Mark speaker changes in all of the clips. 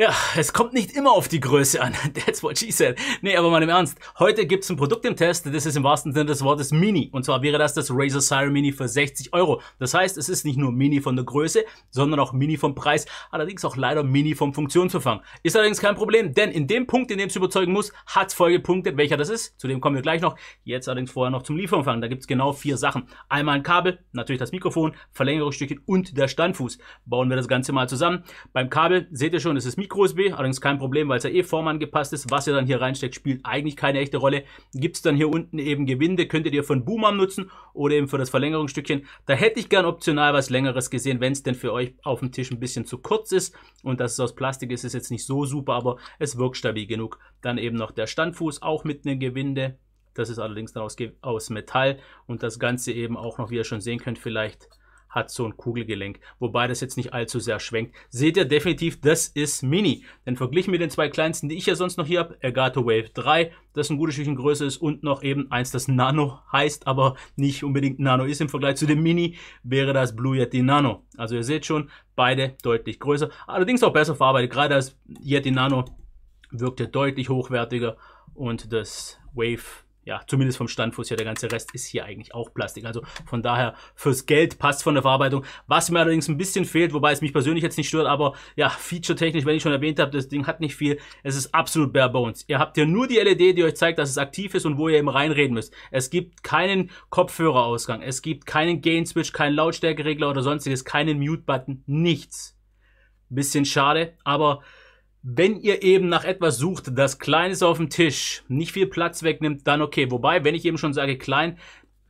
Speaker 1: Ja, es kommt nicht immer auf die Größe an. That's what she said. Nee, aber mal im Ernst. Heute gibt's ein Produkt im Test, das ist im wahrsten Sinne des Wortes Mini. Und zwar wäre das das Razer Siren Mini für 60 Euro. Das heißt, es ist nicht nur Mini von der Größe, sondern auch Mini vom Preis. Allerdings auch leider Mini vom Funktionsumfang. Ist allerdings kein Problem, denn in dem Punkt, in dem es überzeugen muss, hat's voll gepunktet, welcher das ist. Zu dem kommen wir gleich noch. Jetzt allerdings vorher noch zum Lieferumfang. Da gibt's genau vier Sachen. Einmal ein Kabel, natürlich das Mikrofon, Verlängerungsstückchen und der Standfuß. Bauen wir das Ganze mal zusammen. Beim Kabel seht ihr schon, es ist Mikrofon micro B, allerdings kein Problem, weil es ja eh formangepasst ist. Was ihr dann hier reinsteckt, spielt eigentlich keine echte Rolle. Gibt es dann hier unten eben Gewinde, könntet ihr von Boomam nutzen oder eben für das Verlängerungsstückchen. Da hätte ich gern optional was Längeres gesehen, wenn es denn für euch auf dem Tisch ein bisschen zu kurz ist. Und dass es aus Plastik ist, ist jetzt nicht so super, aber es wirkt stabil genug. Dann eben noch der Standfuß, auch mit einem Gewinde. Das ist allerdings dann aus, aus Metall und das Ganze eben auch noch, wie ihr schon sehen könnt, vielleicht hat so ein Kugelgelenk, wobei das jetzt nicht allzu sehr schwenkt. Seht ihr definitiv, das ist Mini. Denn verglichen mit den zwei kleinsten, die ich ja sonst noch hier habe, Ergato Wave 3, das ein gutes Stückchen größer ist und noch eben eins, das Nano heißt, aber nicht unbedingt Nano ist im Vergleich zu dem Mini, wäre das Blue Yeti Nano. Also ihr seht schon, beide deutlich größer, allerdings auch besser verarbeitet. Gerade das Yeti Nano wirkte deutlich hochwertiger und das Wave 3 ja, zumindest vom Standfuß her, der ganze Rest ist hier eigentlich auch Plastik. Also von daher fürs Geld passt von der Verarbeitung. Was mir allerdings ein bisschen fehlt, wobei es mich persönlich jetzt nicht stört, aber ja, featuretechnisch, wenn ich schon erwähnt habe, das Ding hat nicht viel. Es ist absolut bare bones. Ihr habt hier nur die LED, die euch zeigt, dass es aktiv ist und wo ihr eben reinreden müsst. Es gibt keinen Kopfhörerausgang, es gibt keinen Gain-Switch, keinen Lautstärkeregler oder sonstiges, keinen Mute-Button, nichts. Bisschen schade, aber wenn ihr eben nach etwas sucht, das klein ist auf dem Tisch, nicht viel Platz wegnimmt, dann okay. Wobei, wenn ich eben schon sage klein,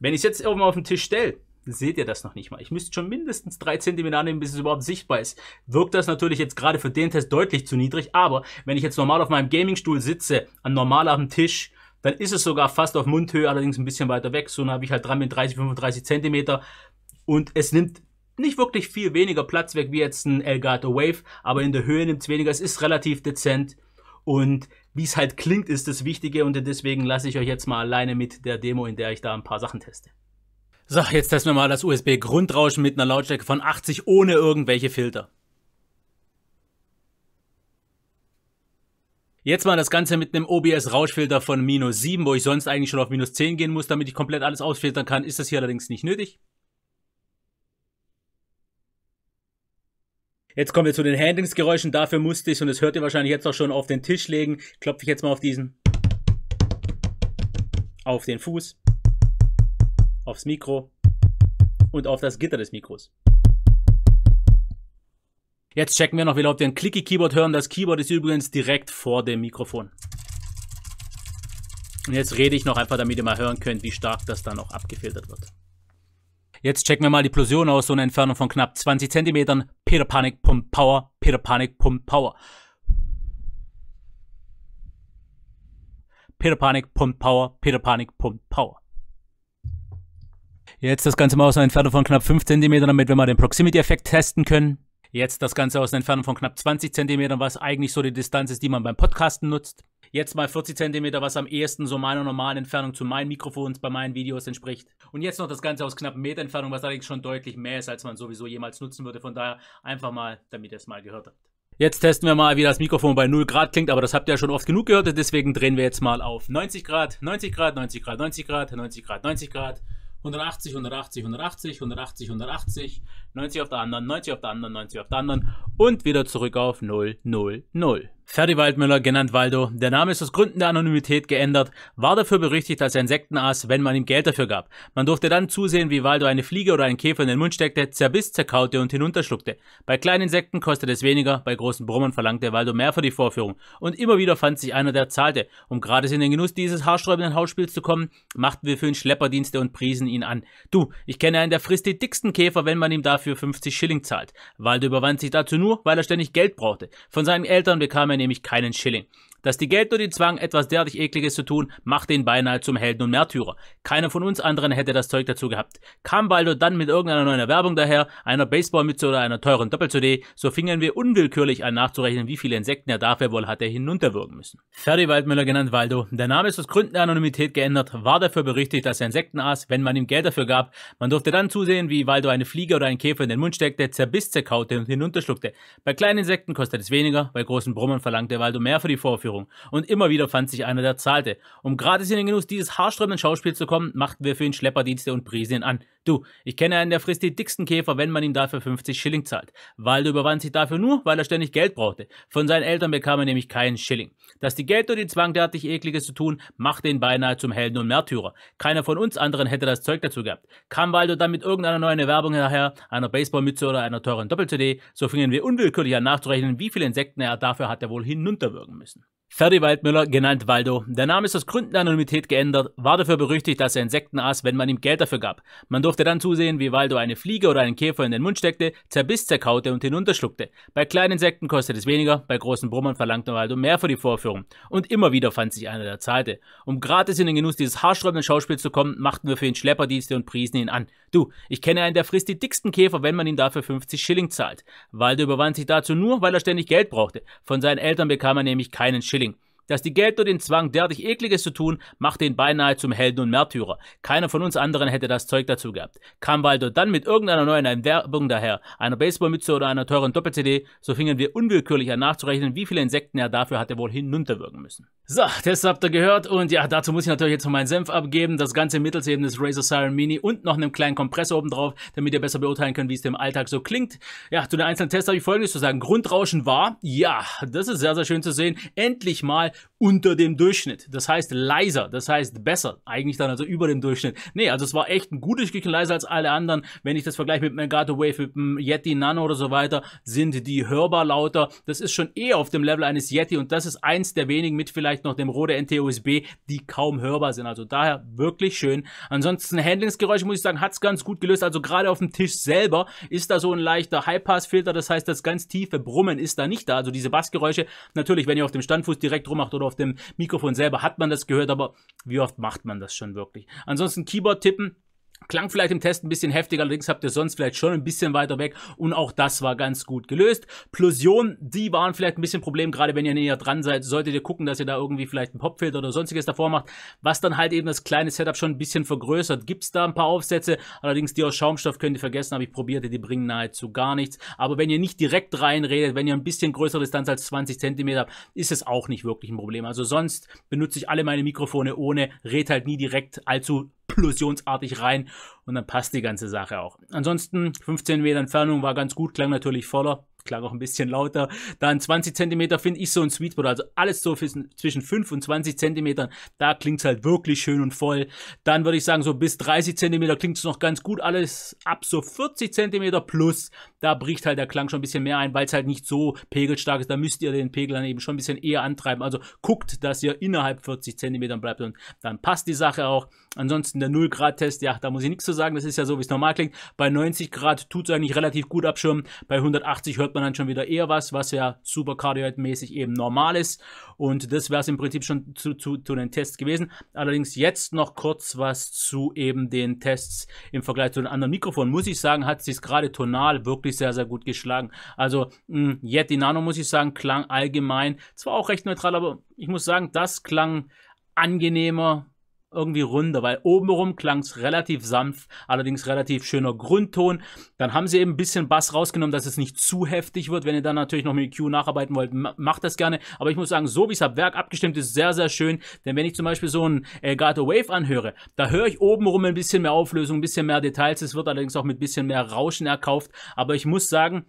Speaker 1: wenn ich es jetzt oben auf den Tisch stelle, seht ihr das noch nicht mal. Ich müsste schon mindestens drei Zentimeter annehmen, bis es überhaupt sichtbar ist. Wirkt das natürlich jetzt gerade für den Test deutlich zu niedrig, aber wenn ich jetzt normal auf meinem Gamingstuhl sitze, an normal auf dem Tisch, dann ist es sogar fast auf Mundhöhe, allerdings ein bisschen weiter weg. So, dann habe ich halt dran mit 30, 35 Zentimeter und es nimmt nicht wirklich viel weniger Platz weg wie jetzt ein Elgato Wave, aber in der Höhe nimmt es weniger. Es ist relativ dezent und wie es halt klingt, ist das Wichtige und deswegen lasse ich euch jetzt mal alleine mit der Demo, in der ich da ein paar Sachen teste. So, jetzt testen wir mal das USB-Grundrauschen mit einer Lautstärke von 80 ohne irgendwelche Filter. Jetzt mal das Ganze mit einem OBS-Rauschfilter von minus 7, wo ich sonst eigentlich schon auf minus 10 gehen muss, damit ich komplett alles ausfiltern kann, ist das hier allerdings nicht nötig. Jetzt kommen wir zu den Handingsgeräuschen. Dafür musste ich, und das hört ihr wahrscheinlich jetzt auch schon, auf den Tisch legen. Klopfe ich jetzt mal auf diesen. Auf den Fuß. Aufs Mikro. Und auf das Gitter des Mikros. Jetzt checken wir noch wie laut wir ein Clicky-Keyboard hören. Das Keyboard ist übrigens direkt vor dem Mikrofon. Und jetzt rede ich noch einfach, damit ihr mal hören könnt, wie stark das dann auch abgefiltert wird. Jetzt checken wir mal die Plosion aus, so eine Entfernung von knapp 20 Zentimetern. Peter Panik Pump Power, Peter Panik Pump Power. Peter Panik Pump Power, Peter Panik Pump Power. Jetzt das Ganze mal aus einer Entfernung von knapp 5 cm, damit wir mal den Proximity-Effekt testen können. Jetzt das Ganze aus einer Entfernung von knapp 20 cm, was eigentlich so die Distanz ist, die man beim Podcasten nutzt. Jetzt mal 40 cm, was am ehesten so meiner normalen Entfernung zu meinen Mikrofons bei meinen Videos entspricht. Und jetzt noch das Ganze aus knapp Meter Entfernung, was allerdings schon deutlich mehr ist, als man sowieso jemals nutzen würde. Von daher einfach mal, damit ihr es mal gehört habt. Jetzt testen wir mal, wie das Mikrofon bei 0 Grad klingt, aber das habt ihr ja schon oft genug gehört, deswegen drehen wir jetzt mal auf 90 Grad, 90 Grad, 90 Grad, 90 Grad, 90 Grad, 90 Grad, 180, 180, 180, 180, 180, 90 auf der anderen, 90 auf der anderen, 90 auf der anderen und wieder zurück auf 0, 0, 0. Ferdi Waldmüller, genannt Waldo, der Name ist aus Gründen der Anonymität geändert, war dafür berüchtigt als Insektenass, wenn man ihm Geld dafür gab. Man durfte dann zusehen, wie Waldo eine Fliege oder einen Käfer in den Mund steckte, zerbiss, zerkaute und hinunterschluckte. Bei kleinen Insekten kostete es weniger, bei großen Brummern verlangte Waldo mehr für die Vorführung. Und immer wieder fand sich einer, der zahlte. Um gratis in den Genuss dieses haarsträubenden Hausspiels zu kommen, machten wir für ihn Schlepperdienste und priesen ihn an. Du, ich kenne einen, der frisst die dicksten Käfer, wenn man ihm dafür 50 Schilling zahlt. Waldo überwand sich dazu nur, weil er ständig Geld brauchte. Von seinen Eltern bekam er wir nämlich keinen Schilling. Dass die Geld nur den Zwang, etwas derartig Ekliges zu tun, macht ihn beinahe zum Helden und Märtyrer. Keiner von uns anderen hätte das Zeug dazu gehabt. Kam Baldo dann mit irgendeiner neuen Werbung daher, einer Baseballmütze oder einer teuren Doppel-CD, so fingen wir unwillkürlich an nachzurechnen, wie viele Insekten er dafür wohl hatte hinunterwürgen müssen. Ferdi Waldmüller genannt Waldo. Der Name ist aus Gründen der Anonymität geändert, war dafür berüchtigt, dass er Insekten aß, wenn man ihm Geld dafür gab. Man durfte dann zusehen, wie Waldo eine Fliege oder einen Käfer in den Mund steckte, zerbiss, zerkaute und hinunterschluckte. Bei kleinen Insekten kostet es weniger, bei großen Brummern verlangte Waldo mehr für die Vorführung Aufführung. Und immer wieder fand sich einer, der zahlte. Um gratis in den Genuss dieses haarströmenden Schauspiels zu kommen, machten wir für ihn Schlepperdienste und ihn an. Du, ich kenne einen, der frisst die dicksten Käfer, wenn man ihm dafür 50 Schilling zahlt. Waldo überwand sich dafür nur, weil er ständig Geld brauchte. Von seinen Eltern bekam er nämlich keinen Schilling. Dass die Geld und ihn zwang, derartig Ekliges zu tun, machte ihn beinahe zum Helden und Märtyrer. Keiner von uns anderen hätte das Zeug dazu gehabt. Kam Waldo dann mit irgendeiner neuen Werbung daher, einer Baseballmütze oder einer teuren Doppel-CD, so fingen wir unwillkürlich an nachzurechnen, wie viele Insekten er dafür hatte wohl hinunterwürgen müssen. Ferdi Waldmüller, genannt Waldo. Der Name ist aus Gründen der Anonymität geändert, war dafür berüchtigt, dass er Insekten aß, wenn man ihm Geld dafür gab. Man durfte dann zusehen, wie Waldo eine Fliege oder einen Käfer in den Mund steckte, zerbiss, zerkaute und hinunterschluckte. Bei kleinen Insekten kostet es weniger, bei großen Brummern verlangte Waldo mehr für die Vorführung. Und immer wieder fand sich einer, der zahlte. Um gratis in den Genuss dieses haarsträubenden Schauspiels zu kommen, machten wir für ihn Schlepperdienste und priesen ihn an. Du, ich kenne einen, der frisst die dicksten Käfer, wenn man ihn dafür 50 Schilling zahlt. Walde überwand sich dazu nur, weil er ständig Geld brauchte. Von seinen Eltern bekam er nämlich keinen Schilling dass die Geltung den Zwang, derartig Ekliges zu tun, machte ihn beinahe zum Helden und Märtyrer. Keiner von uns anderen hätte das Zeug dazu gehabt. Kam Waldo dann mit irgendeiner neuen Werbung daher, einer Baseballmütze oder einer teuren Doppel-CD, so fingen wir unwillkürlich an nachzurechnen, wie viele Insekten er dafür hatte wohl hinunterwirken müssen. So, das habt ihr gehört und ja, dazu muss ich natürlich jetzt noch meinen Senf abgeben. Das Ganze mittels eben des Razer Siren Mini und noch einem kleinen Kompressor oben drauf, damit ihr besser beurteilen könnt, wie es dem Alltag so klingt. Ja, zu den einzelnen Tests habe ich folgendes zu sagen. Grundrauschen war, ja, das ist sehr, sehr schön zu sehen. Endlich mal unter dem Durchschnitt. Das heißt leiser, das heißt besser. Eigentlich dann also über dem Durchschnitt. Nee, also es war echt ein gutes Stückchen leiser als alle anderen. Wenn ich das vergleiche mit Mercato Wave, mit dem Yeti Nano oder so weiter, sind die hörbar lauter. Das ist schon eher auf dem Level eines Yeti und das ist eins der wenigen mit vielleicht noch dem Rode NT-USB, die kaum hörbar sind. Also daher wirklich schön. Ansonsten Handlingsgeräusche, muss ich sagen, hat es ganz gut gelöst. Also gerade auf dem Tisch selber ist da so ein leichter High-Pass-Filter. Das heißt, das ganz tiefe Brummen ist da nicht da. Also diese Bassgeräusche, natürlich, wenn ihr auf dem Standfuß direkt rum macht oder auf dem Mikrofon selber hat man das gehört, aber wie oft macht man das schon wirklich? Ansonsten Keyboard tippen, Klang vielleicht im Test ein bisschen heftiger, allerdings habt ihr sonst vielleicht schon ein bisschen weiter weg und auch das war ganz gut gelöst. Plusion, die waren vielleicht ein bisschen Problem, gerade wenn ihr näher dran seid, solltet ihr gucken, dass ihr da irgendwie vielleicht ein Popfilter oder sonstiges davor macht, was dann halt eben das kleine Setup schon ein bisschen vergrößert. Gibt's da ein paar Aufsätze, allerdings die aus Schaumstoff könnt ihr vergessen, habe ich probiert, die bringen nahezu gar nichts. Aber wenn ihr nicht direkt reinredet, wenn ihr ein bisschen größere Distanz als 20 Zentimeter habt, ist es auch nicht wirklich ein Problem. Also sonst benutze ich alle meine Mikrofone ohne, red halt nie direkt allzu explosionsartig rein und dann passt die ganze Sache auch. Ansonsten 15 Meter Entfernung war ganz gut, klang natürlich voller, klang auch ein bisschen lauter. Dann 20 Zentimeter finde ich so ein Sweetboard, also alles so zwischen 5 und 20 Zentimetern, da klingt es halt wirklich schön und voll. Dann würde ich sagen, so bis 30 Zentimeter klingt es noch ganz gut, alles ab so 40 Zentimeter plus, da bricht halt der Klang schon ein bisschen mehr ein, weil es halt nicht so pegelstark ist. Da müsst ihr den Pegel dann eben schon ein bisschen eher antreiben. Also guckt, dass ihr innerhalb 40 cm bleibt und dann passt die Sache auch. Ansonsten der 0 Grad Test, ja, da muss ich nichts zu sagen. Das ist ja so, wie es normal klingt. Bei 90 Grad tut es eigentlich relativ gut abschirmen. Bei 180 hört man dann schon wieder eher was, was ja super kardioidmäßig eben normal ist. Und das wäre es im Prinzip schon zu, zu, zu den Tests gewesen. Allerdings jetzt noch kurz was zu eben den Tests im Vergleich zu den anderen Mikrofonen. Muss ich sagen, hat es sich gerade tonal wirklich wirklich sehr, sehr gut geschlagen. Also mh, hm, Yeti Nano, muss ich sagen, klang allgemein, zwar auch recht neutral, aber ich muss sagen, das klang angenehmer, irgendwie runder, weil obenrum klang es relativ sanft, allerdings relativ schöner Grundton. Dann haben sie eben ein bisschen Bass rausgenommen, dass es nicht zu heftig wird. Wenn ihr dann natürlich noch mit Q nacharbeiten wollt, macht das gerne. Aber ich muss sagen, so wie es ab Werk abgestimmt ist, sehr, sehr schön. Denn wenn ich zum Beispiel so einen Elgato Wave anhöre, da höre ich obenrum ein bisschen mehr Auflösung, ein bisschen mehr Details. Es wird allerdings auch mit ein bisschen mehr Rauschen erkauft. Aber ich muss sagen,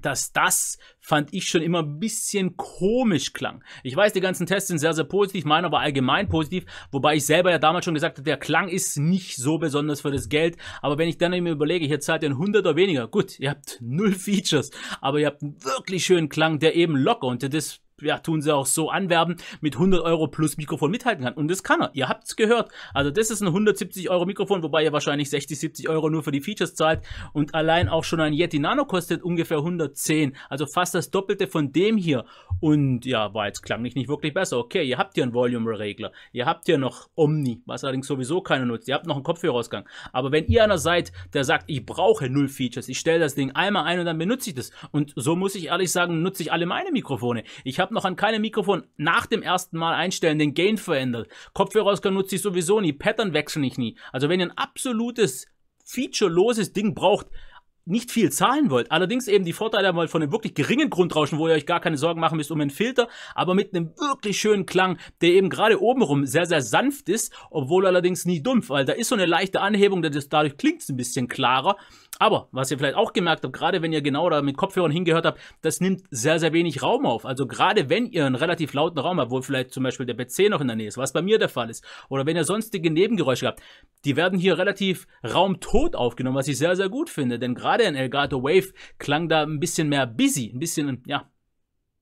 Speaker 1: dass das fand ich schon immer ein bisschen komisch klang. Ich weiß, die ganzen Tests sind sehr, sehr positiv, meiner war allgemein positiv, wobei ich selber ja damals schon gesagt habe, der Klang ist nicht so besonders für das Geld, aber wenn ich dann eben überlege, hier zahlt ihr ein Hunderter weniger, gut, ihr habt null Features, aber ihr habt einen wirklich schönen Klang, der eben locker unter das ja, tun sie auch so anwerben, mit 100 Euro plus Mikrofon mithalten kann. Und das kann er. Ihr habt's gehört. Also das ist ein 170 Euro Mikrofon, wobei ihr wahrscheinlich 60, 70 Euro nur für die Features zahlt. Und allein auch schon ein Yeti Nano kostet ungefähr 110. Also fast das Doppelte von dem hier. Und ja, war jetzt klanglich nicht wirklich besser. Okay, ihr habt hier einen Volume-Regler. Ihr habt hier noch Omni, was allerdings sowieso keiner nutzt. Ihr habt noch einen Kopfhörerausgang. Aber wenn ihr einer seid, der sagt, ich brauche null Features, ich stelle das Ding einmal ein und dann benutze ich das. Und so muss ich ehrlich sagen, nutze ich alle meine Mikrofone. Ich habe habe noch an keinem Mikrofon nach dem ersten Mal einstellen den Gain verändert. Kopfhörerausgang nutze ich sowieso nie, Pattern wechsle ich nie. Also wenn ihr ein absolutes featureloses Ding braucht, nicht viel zahlen wollt, allerdings eben die Vorteile mal von einem wirklich geringen Grundrauschen, wo ihr euch gar keine Sorgen machen müsst um einen Filter, aber mit einem wirklich schönen Klang, der eben gerade obenrum sehr, sehr sanft ist, obwohl allerdings nie dumpf, weil da ist so eine leichte Anhebung, dadurch klingt es ein bisschen klarer aber was ihr vielleicht auch gemerkt habt, gerade wenn ihr genau da mit Kopfhörern hingehört habt, das nimmt sehr, sehr wenig Raum auf. Also gerade wenn ihr einen relativ lauten Raum habt, wo vielleicht zum Beispiel der PC noch in der Nähe ist, was bei mir der Fall ist, oder wenn ihr sonstige Nebengeräusche habt, die werden hier relativ raumtot aufgenommen, was ich sehr, sehr gut finde. Denn gerade in Elgato Wave klang da ein bisschen mehr busy, ein bisschen, ja,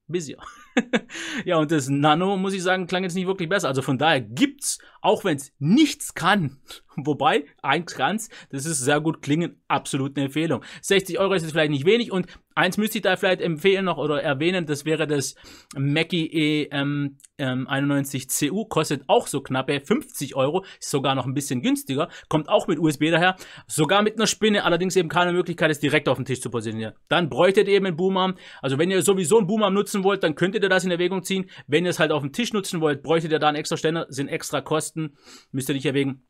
Speaker 1: busier. ja, und das Nano, muss ich sagen, klang jetzt nicht wirklich besser. Also von daher gibt's, auch wenn es nichts kann, Wobei, ein Kranz, das ist sehr gut klingend, absolut eine Empfehlung. 60 Euro ist jetzt vielleicht nicht wenig und eins müsste ich da vielleicht empfehlen noch oder erwähnen, das wäre das Mackie E91 ähm, CU, kostet auch so knappe 50 Euro, ist sogar noch ein bisschen günstiger, kommt auch mit USB daher, sogar mit einer Spinne, allerdings eben keine Möglichkeit, es direkt auf den Tisch zu positionieren. Dann bräuchtet ihr eben einen Boomarm, also wenn ihr sowieso einen Boomarm nutzen wollt, dann könntet ihr das in Erwägung ziehen, wenn ihr es halt auf dem Tisch nutzen wollt, bräuchtet ihr da einen extra Ständer, sind extra Kosten, müsst ihr nicht erwägen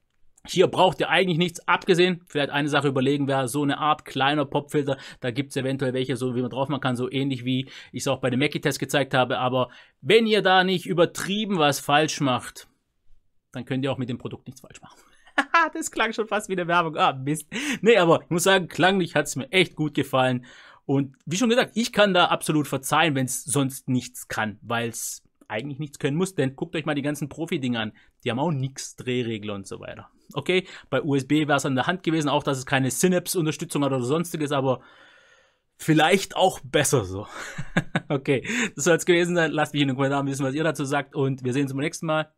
Speaker 1: hier braucht ihr eigentlich nichts, abgesehen, vielleicht eine Sache überlegen wäre, so eine Art kleiner Popfilter, da gibt's eventuell welche, so wie man drauf machen kann, so ähnlich wie ich es auch bei dem Mackie-Test gezeigt habe, aber wenn ihr da nicht übertrieben was falsch macht, dann könnt ihr auch mit dem Produkt nichts falsch machen. das klang schon fast wie eine Werbung, ah Mist. Nee, aber ich muss sagen, klanglich hat's mir echt gut gefallen und wie schon gesagt, ich kann da absolut verzeihen, wenn's sonst nichts kann, weil's eigentlich nichts können muss, denn guckt euch mal die ganzen Profi-Dinge an, die haben auch nix, Drehregler und so weiter. Okay, bei USB wäre es an der Hand gewesen, auch dass es keine Synapse-Unterstützung hat oder sonstiges, aber vielleicht auch besser so. okay, das soll es gewesen sein. Lasst mich in den Kommentaren wissen, was ihr dazu sagt und wir sehen uns beim nächsten Mal.